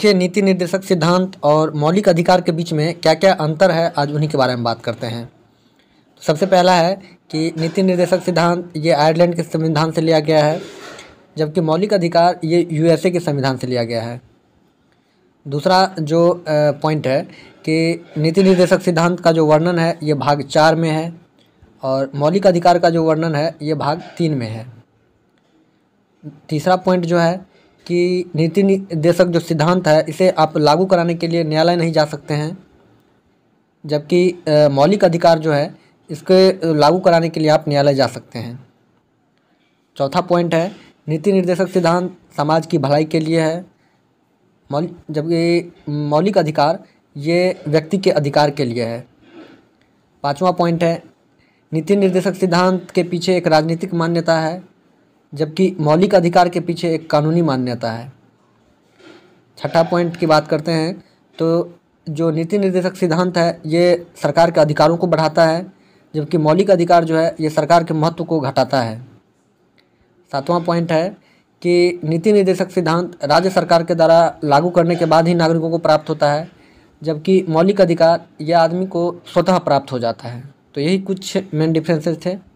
देखिए नीति निर्देशक सिद्धांत और मौलिक अधिकार के बीच में क्या क्या अंतर है आज उन्हीं के बारे में बात करते हैं तो सबसे पहला है कि नीति निर्देशक सिद्धांत ये आयरलैंड के संविधान से लिया गया है जबकि मौलिक अधिकार ये यूएसए के संविधान से लिया गया है दूसरा जो पॉइंट है कि नीति निर्देशक सिद्धांत का जो वर्णन है ये भाग चार में है और मौलिक अधिकार का जो वर्णन है ये भाग तीन में है तीसरा पॉइंट जो है कि नीति निर्देशक जो सिद्धांत है इसे आप लागू कराने के लिए न्यायालय नहीं जा सकते हैं जबकि मौलिक अधिकार जो है इसके लागू कराने के लिए आप न्यायालय जा सकते हैं चौथा पॉइंट है नीति निर्देशक सिद्धांत समाज की भलाई के लिए है मौलिक जबकि मौलिक अधिकार ये व्यक्ति के अधिकार के लिए है पाँचवा पॉइंट है नीति निर्देशक सिद्धांत के पीछे एक राजनीतिक मान्यता है जबकि मौलिक अधिकार के पीछे एक कानूनी मान्यता है छठा पॉइंट की बात करते हैं तो जो नीति निर्देशक सिद्धांत है ये सरकार के अधिकारों को बढ़ाता है जबकि मौलिक अधिकार जो है ये सरकार के महत्व को घटाता है सातवां पॉइंट है कि नीति निर्देशक सिद्धांत राज्य सरकार के द्वारा लागू करने के बाद ही नागरिकों को प्राप्त होता है जबकि मौलिक अधिकार यह आदमी को स्वतः प्राप्त हो जाता है तो यही कुछ मेन डिफ्रेंसेस थे